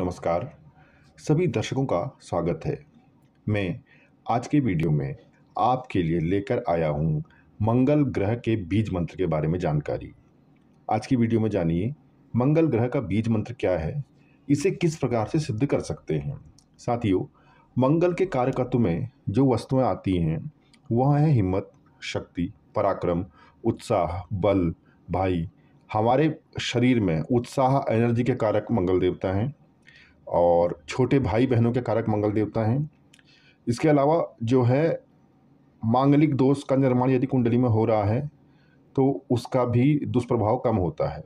नमस्कार सभी दर्शकों का स्वागत है मैं आज के वीडियो में आपके लिए लेकर आया हूँ मंगल ग्रह के बीज मंत्र के बारे में जानकारी आज की वीडियो में जानिए मंगल ग्रह का बीज मंत्र क्या है इसे किस प्रकार से सिद्ध कर सकते हैं साथियों मंगल के कार्यकत्व में जो वस्तुएं आती हैं वह है हिम्मत शक्ति पराक्रम उत्साह बल भाई हमारे शरीर में उत्साह एनर्जी के कारक मंगल देवता हैं और छोटे भाई बहनों के कारक मंगल देवता हैं इसके अलावा जो है मांगलिक दोष का निर्माण यदि कुंडली में हो रहा है तो उसका भी दुष्प्रभाव कम होता है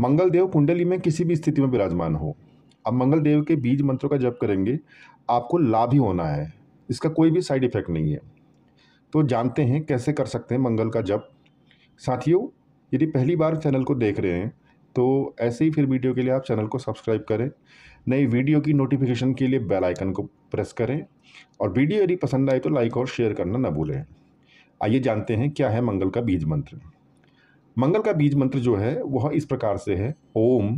मंगल देव कुंडली में किसी भी स्थिति में विराजमान हो अब मंगल देव के बीज मंत्रों का जप करेंगे आपको लाभ ही होना है इसका कोई भी साइड इफेक्ट नहीं है तो जानते हैं कैसे कर सकते हैं मंगल का जप साथियों यदि पहली बार चैनल को देख रहे हैं तो ऐसे ही फिर वीडियो के लिए आप चैनल को सब्सक्राइब करें नई वीडियो की नोटिफिकेशन के लिए बेल आइकन को प्रेस करें और वीडियो यदि पसंद आए तो लाइक और शेयर करना ना भूलें आइए जानते हैं क्या है मंगल का बीज मंत्र मंगल का बीज मंत्र जो है वह इस प्रकार से है ओम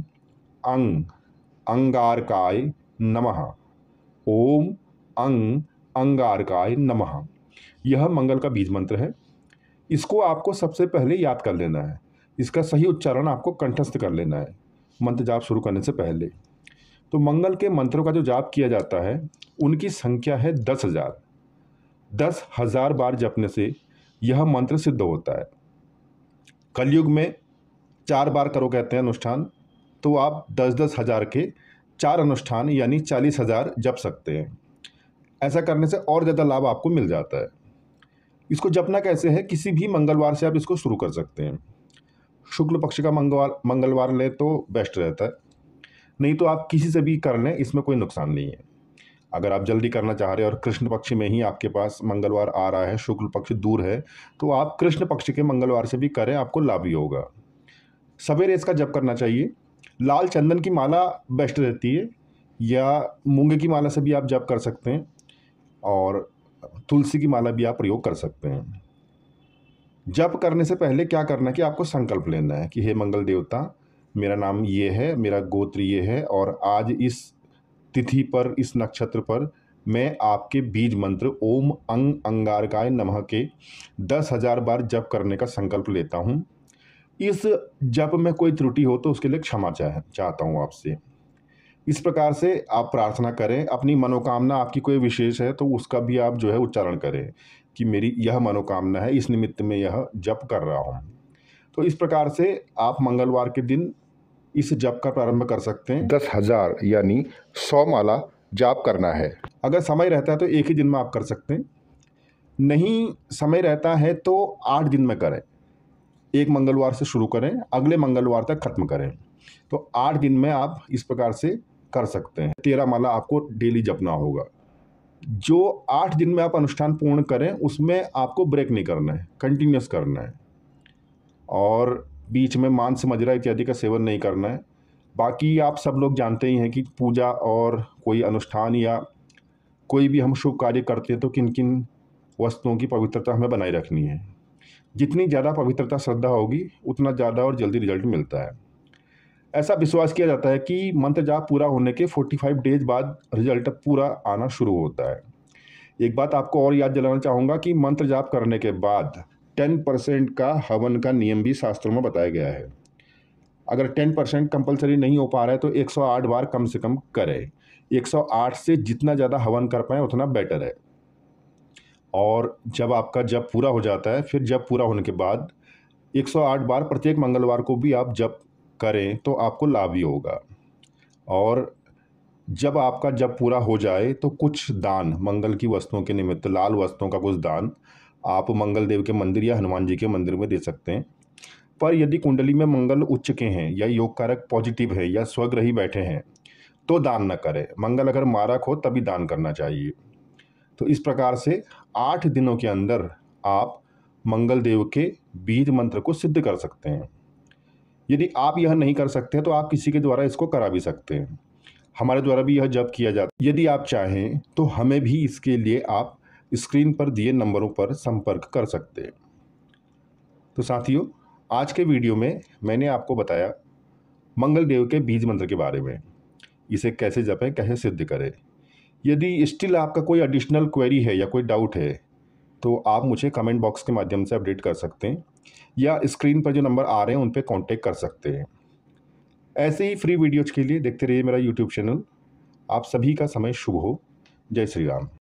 अंग अंगारकाय नमः ओम अंग अंगारकाय नमः यह मंगल का बीज मंत्र है इसको आपको सबसे पहले याद कर लेना है इसका सही उच्चारण आपको कंठस्थ कर लेना है मंत्र जाप शुरू करने से पहले तो मंगल के मंत्रों का जो जाप किया जाता है उनकी संख्या है दस हजार दस हजार बार जपने से यह मंत्र सिद्ध होता है कलयुग में चार बार करो कहते हैं अनुष्ठान तो आप दस दस हजार के चार अनुष्ठान यानी चालीस हजार जप सकते हैं ऐसा करने से और ज़्यादा लाभ आपको मिल जाता है इसको जपना कैसे है किसी भी मंगलवार से आप इसको शुरू कर सकते हैं शुक्ल पक्ष का मंगलवार मंगलवार लें तो बेस्ट रहता है नहीं तो आप किसी से भी कर लें इसमें कोई नुकसान नहीं है अगर आप जल्दी करना चाह रहे हैं और कृष्ण पक्ष में ही आपके पास मंगलवार आ रहा है शुक्ल पक्ष दूर है तो आप कृष्ण पक्ष के मंगलवार से भी करें आपको लाभ ही होगा सवेरे इसका जप करना चाहिए लाल चंदन की माला बेस्ट रहती है या मूंग की माला से भी आप जप कर सकते हैं और तुलसी की माला भी आप प्रयोग कर सकते हैं जप करने से पहले क्या करना है कि आपको संकल्प लेना है कि हे मंगल देवता मेरा नाम ये है मेरा गोत्र ये है और आज इस तिथि पर इस नक्षत्र पर मैं आपके बीज मंत्र ओम अंग अंगारकाय नमः के दस हजार बार जप करने का संकल्प लेता हूँ इस जप में कोई त्रुटि हो तो उसके लिए क्षमा चाह चाहता हूँ आपसे इस प्रकार से आप प्रार्थना करें अपनी मनोकामना आपकी कोई विशेष है तो उसका भी आप जो है उच्चारण करें कि मेरी यह मनोकामना है इस निमित्त में यह जप कर रहा हूँ तो इस प्रकार से आप मंगलवार के दिन इस जप का प्रारंभ कर सकते हैं दस हजार यानी सौ माला जाप करना है अगर समय रहता है तो एक ही दिन में आप कर सकते हैं नहीं समय रहता है तो आठ दिन में करें एक मंगलवार से शुरू करें अगले मंगलवार तक खत्म करें तो आठ दिन में आप इस प्रकार से कर सकते हैं तेरह माला आपको डेली जपना होगा जो आठ दिन में आप अनुष्ठान पूर्ण करें उसमें आपको ब्रेक नहीं करना है कंटिन्यूस करना है और बीच में मांस मजरा इत्यादि का सेवन नहीं करना है बाकी आप सब लोग जानते ही हैं कि पूजा और कोई अनुष्ठान या कोई भी हम शुभ कार्य करते हैं तो किन किन वस्तुओं की पवित्रता हमें बनाए रखनी है जितनी ज़्यादा पवित्रता श्रद्धा होगी उतना ज़्यादा और जल्दी रिजल्ट मिलता है ऐसा विश्वास किया जाता है कि मंत्र जाप पूरा होने के 45 डेज बाद रिजल्ट पूरा आना शुरू होता है एक बात आपको और याद दिलाना चाहूँगा कि मंत्र जाप करने के बाद 10 परसेंट का हवन का नियम भी शास्त्रों में बताया गया है अगर 10 परसेंट कंपलसरी नहीं हो पा रहा है तो 108 बार कम से कम करें 108 से जितना ज़्यादा हवन कर पाएँ उतना बेटर है और जब आपका जब पूरा हो जाता है फिर जब पूरा होने के बाद 108 बार प्रत्येक मंगलवार को भी आप जब करें तो आपको लाभ भी होगा और जब आपका जब पूरा हो जाए तो कुछ दान मंगल की वस्तुओं के निमित्त लाल वस्तुओं का कुछ दान आप मंगल देव के मंदिर या हनुमान जी के मंदिर में दे सकते हैं पर यदि कुंडली में मंगल उच्च के हैं या योग कारक पॉजिटिव है या स्वग्रही बैठे हैं तो दान न करें मंगल अगर मारक हो तभी दान करना चाहिए तो इस प्रकार से आठ दिनों के अंदर आप मंगल देव के बीज मंत्र को सिद्ध कर सकते हैं यदि आप यह नहीं कर सकते तो आप किसी के द्वारा इसको करा भी सकते हैं हमारे द्वारा भी यह जब किया जाता है यदि आप चाहें तो हमें भी इसके लिए आप स्क्रीन पर दिए नंबरों पर संपर्क कर सकते हैं तो साथियों आज के वीडियो में मैंने आपको बताया मंगल देव के बीज मंत्र के बारे में इसे कैसे जपें कैसे सिद्ध करें यदि स्टिल आपका कोई एडिशनल क्वेरी है या कोई डाउट है तो आप मुझे कमेंट बॉक्स के माध्यम से अपडेट कर सकते हैं या स्क्रीन पर जो नंबर आ रहे हैं उन पर कॉन्टेक्ट कर सकते हैं ऐसे ही फ्री वीडियोज के लिए देखते रहिए मेरा यूट्यूब चैनल आप सभी का समय शुभ हो जय श्री राम